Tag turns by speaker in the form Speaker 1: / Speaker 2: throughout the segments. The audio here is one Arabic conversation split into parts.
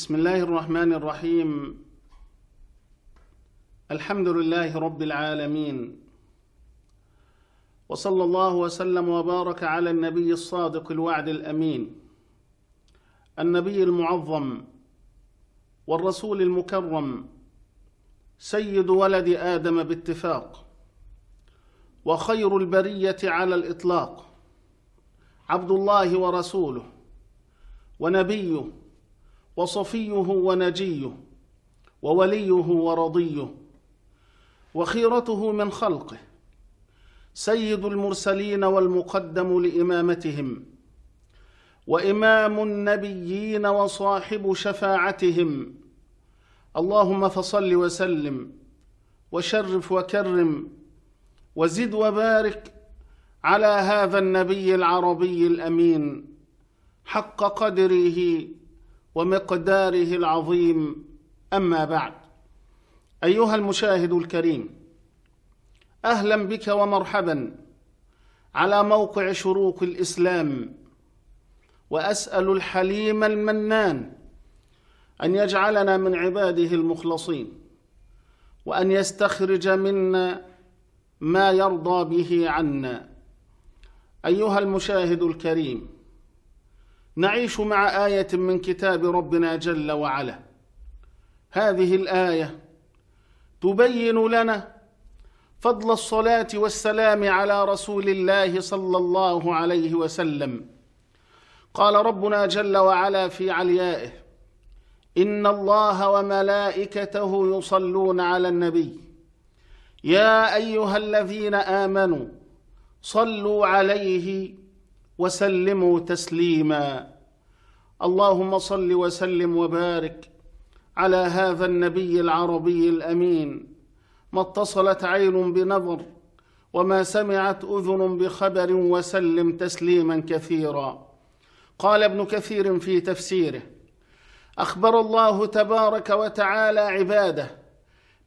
Speaker 1: بسم الله الرحمن الرحيم الحمد لله رب العالمين وصلى الله وسلم وبارك على النبي الصادق الوعد الامين النبي المعظم والرسول المكرم سيد ولد ادم باتفاق وخير البريه على الاطلاق عبد الله ورسوله ونبيه وصفيه ونجيه ووليه ورضيه وخيرته من خلقه سيد المرسلين والمقدم لإمامتهم وإمام النبيين وصاحب شفاعتهم اللهم فصل وسلم وشرف وكرم وزد وبارك على هذا النبي العربي الأمين حق قدره ومقداره العظيم أما بعد أيها المشاهد الكريم أهلا بك ومرحبا على موقع شروق الإسلام وأسأل الحليم المنان أن يجعلنا من عباده المخلصين وأن يستخرج منا ما يرضى به عنا أيها المشاهد الكريم نعيش مع آية من كتاب ربنا جل وعلا هذه الآية تبين لنا فضل الصلاة والسلام على رسول الله صلى الله عليه وسلم قال ربنا جل وعلا في عليائه إن الله وملائكته يصلون على النبي يا أيها الذين آمنوا صلوا عليه وسلموا تسليما اللهم صل وسلم وبارك على هذا النبي العربي الامين ما اتصلت عين بنظر وما سمعت اذن بخبر وسلم تسليما كثيرا قال ابن كثير في تفسيره اخبر الله تبارك وتعالى عباده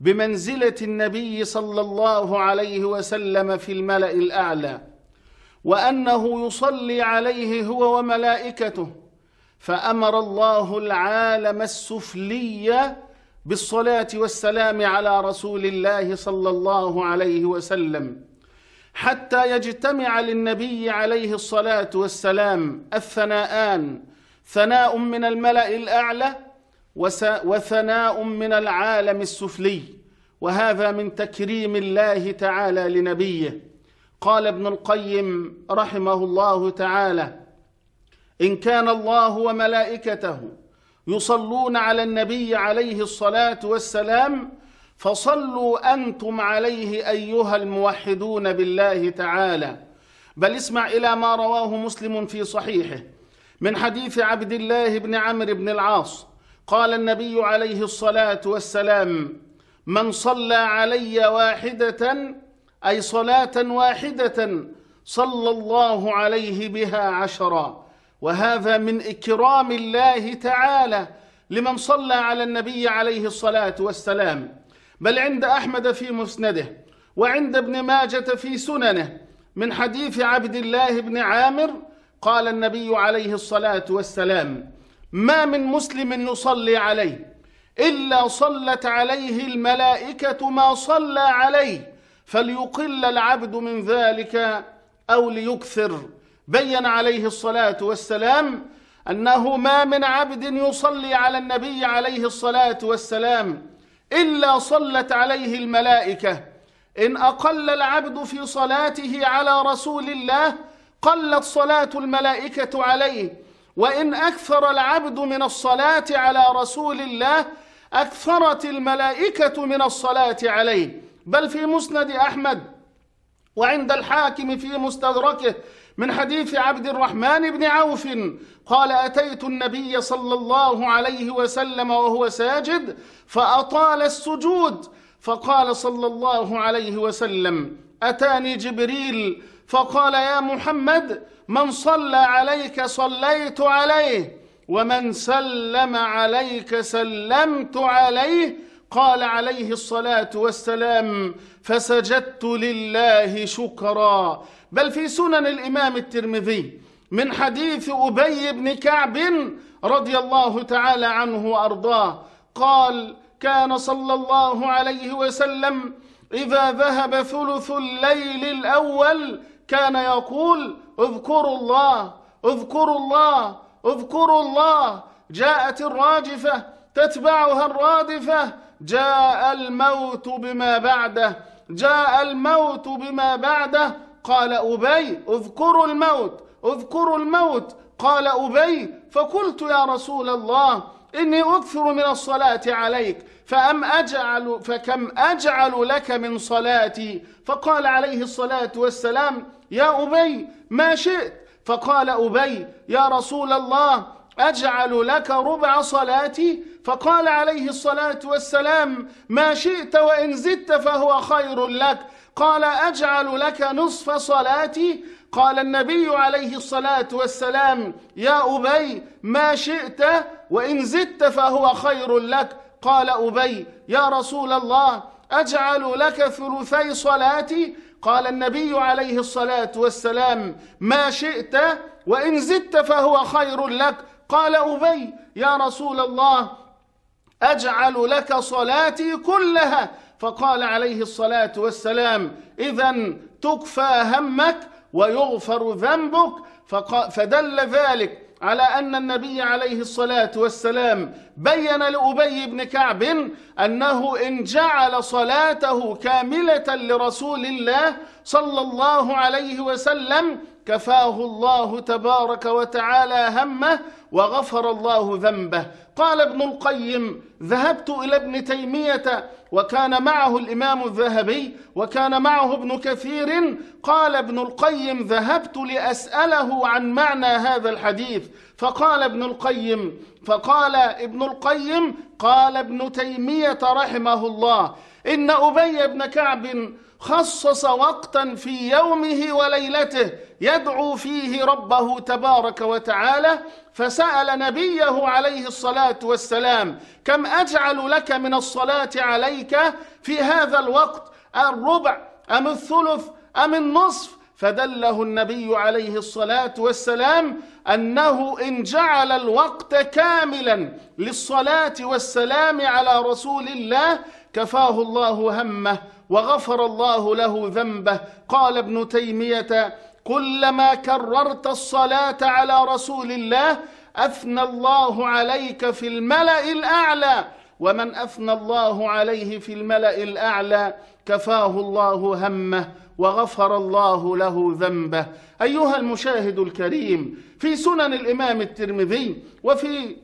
Speaker 1: بمنزله النبي صلى الله عليه وسلم في الملا الاعلى وانه يصلي عليه هو وملائكته فامر الله العالم السفلي بالصلاه والسلام على رسول الله صلى الله عليه وسلم حتى يجتمع للنبي عليه الصلاه والسلام الثناءان ثناء من الملا الاعلى وثناء من العالم السفلي وهذا من تكريم الله تعالى لنبيه قال ابن القيم رحمه الله تعالى إن كان الله وملائكته يصلون على النبي عليه الصلاة والسلام فصلوا أنتم عليه أيها الموحدون بالله تعالى بل اسمع إلى ما رواه مسلم في صحيحه من حديث عبد الله بن عمرو بن العاص قال النبي عليه الصلاة والسلام من صلى علي واحدة أي صلاة واحدة صلى الله عليه بها عشرا وهذا من إكرام الله تعالى لمن صلى على النبي عليه الصلاة والسلام بل عند أحمد في مسنده وعند ابن ماجة في سننه من حديث عبد الله بن عامر قال النبي عليه الصلاة والسلام ما من مسلم يصلي عليه إلا صلت عليه الملائكة ما صلى عليه فليقل العبد من ذلك أو ليكثر بين عليه الصلاة والسلام أنه ما من عبد يصلي على النبي عليه الصلاة والسلام إلا صلت عليه الملائكة إن أقل العبد في صلاته على رسول الله قلت صلاة الملائكة عليه وإن أكثر العبد من الصلاة على رسول الله أكثرت الملائكة من الصلاة عليه بل في مسند أحمد وعند الحاكم في مستدركه من حديث عبد الرحمن بن عوف قال أتيت النبي صلى الله عليه وسلم وهو ساجد فأطال السجود فقال صلى الله عليه وسلم أتاني جبريل فقال يا محمد من صلى عليك صليت عليه ومن سلم عليك سلمت عليه قال عليه الصلاه والسلام فسجدت لله شكرا بل في سنن الامام الترمذي من حديث ابي بن كعب رضي الله تعالى عنه وارضاه قال كان صلى الله عليه وسلم اذا ذهب ثلث الليل الاول كان يقول اذكروا الله اذكروا الله اذكروا الله جاءت الراجفه تتبعها الرادفة جاء الموت بما بعده جاء الموت بما بعده قال أبي اذكروا الموت اذكروا الموت قال أبي فقلت يا رسول الله إني أكثر من الصلاة عليك فأم أجعل فكم أجعل لك من صلاتي فقال عليه الصلاة والسلام يا أبي ما شئت فقال أبي يا رسول الله أجعل لك ربع صلاتي فقال عليه الصلاة والسلام ما شئت وإن زدت فهو خير لك قال أجعل لك نصف صلاتي قال النبي عليه الصلاة والسلام يا أبي ما شئت وإن زدت فهو خير لك قال أبي يا رسول الله أجعل لك ثلثي صلاتي قال النبي عليه الصلاة والسلام ما شئت وإن زدت فهو خير لك قال أبي يا رسول الله أجعل لك صلاتي كلها فقال عليه الصلاة والسلام إذا تكفى همك ويغفر ذنبك فدل ذلك على أن النبي عليه الصلاة والسلام بين لأبي بن كعب أنه إن جعل صلاته كاملة لرسول الله صلى الله عليه وسلم كفاه الله تبارك وتعالى همه وغفر الله ذنبه قال ابن القيم ذهبت إلى ابن تيمية وكان معه الإمام الذهبي وكان معه ابن كثير قال ابن القيم ذهبت لأسأله عن معنى هذا الحديث فقال ابن القيم فقال ابن القيم قال ابن تيمية رحمه الله إن أبي بن كعب خصص وقتا في يومه وليلته يدعو فيه ربه تبارك وتعالى فسأل نبيه عليه الصلاة والسلام كم أجعل لك من الصلاة عليك في هذا الوقت الربع أم الثلث أم النصف فدله النبي عليه الصلاة والسلام أنه إن جعل الوقت كاملا للصلاة والسلام على رسول الله كفاه الله همه وغفر الله له ذنبه قال ابن تيمية كلما كررت الصلاة على رسول الله أثنى الله عليك في الملأ الأعلى ومن أثنى الله عليه في الملأ الأعلى كفاه الله همه وغفر الله له ذنبه أيها المشاهد الكريم في سنن الإمام الترمذي وفي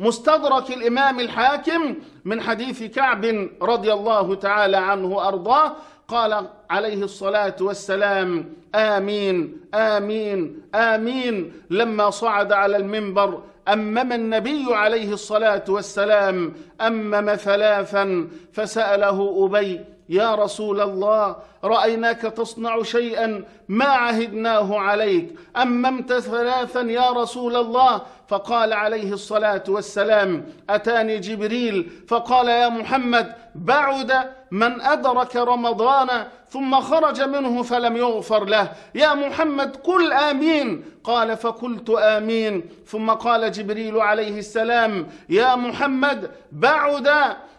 Speaker 1: مستدرك الإمام الحاكم من حديث كعب رضي الله تعالى عنه أرضاه قال عليه الصلاة والسلام آمين آمين آمين لما صعد على المنبر أمم النبي عليه الصلاة والسلام أمم ثلاثا فسأله أبي يا رسول الله رأيناك تصنع شيئا ما عهدناه عليك أممت ثلاثا يا رسول الله فقال عليه الصلاة والسلام أتاني جبريل فقال يا محمد بعد من أدرك رمضان ثم خرج منه فلم يغفر له يا محمد قل آمين قال فقلت آمين ثم قال جبريل عليه السلام يا محمد بعد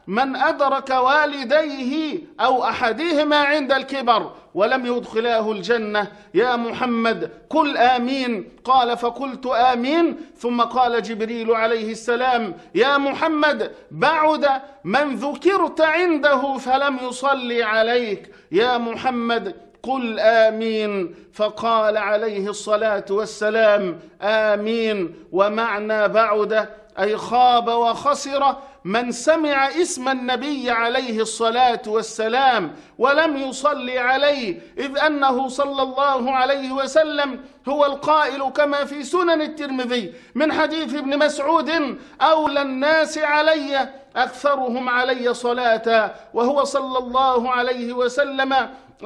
Speaker 1: من أدرك والديه أو أحدهما عند الكبير الكبر ولم يدخلاه الجنة يا محمد قل آمين قال فقلت آمين ثم قال جبريل عليه السلام يا محمد بعد من ذكرت عنده فلم يصلي عليك يا محمد قل امين فقال عليه الصلاه والسلام امين ومعنى بعد اي خاب وخسر من سمع اسم النبي عليه الصلاه والسلام ولم يصلي عليه اذ انه صلى الله عليه وسلم هو القائل كما في سنن الترمذي من حديث ابن مسعود اولى الناس علي اكثرهم علي صلاه وهو صلى الله عليه وسلم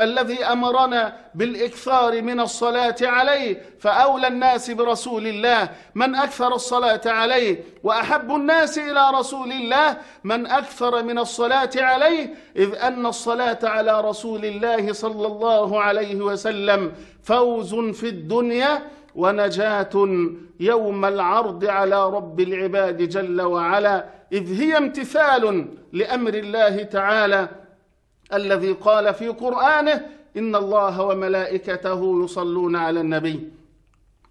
Speaker 1: الذي أمرنا بالإكثار من الصلاة عليه فأولى الناس برسول الله من أكثر الصلاة عليه وأحب الناس إلى رسول الله من أكثر من الصلاة عليه إذ أن الصلاة على رسول الله صلى الله عليه وسلم فوز في الدنيا ونجاة يوم العرض على رب العباد جل وعلا إذ هي امتثال لأمر الله تعالى الذي قال في قرآنه إن الله وملائكته يصلون على النبي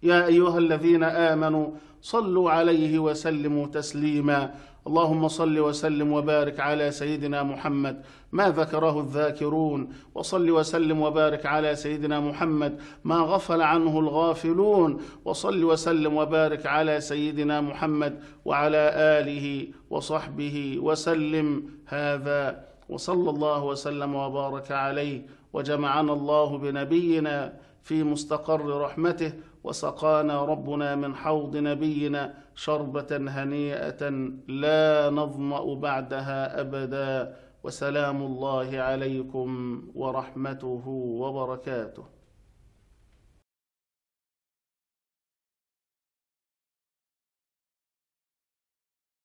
Speaker 1: يا أيها الذين آمنوا صلوا عليه وسلموا تسليما اللهم صل وسلم وبارك على سيدنا محمد ما ذكره الذاكرون وصل وسلم وبارك على سيدنا محمد ما غفل عنه الغافلون وصل وسلم وبارك على سيدنا محمد وعلى آله وصحبه وسلم هذا وصلى الله وسلم وبارك عليه وجمعنا الله بنبينا في مستقر رحمته وسقانا ربنا من حوض نبينا شربة هنيئة لا نظمأ بعدها أبدا وسلام الله عليكم ورحمته وبركاته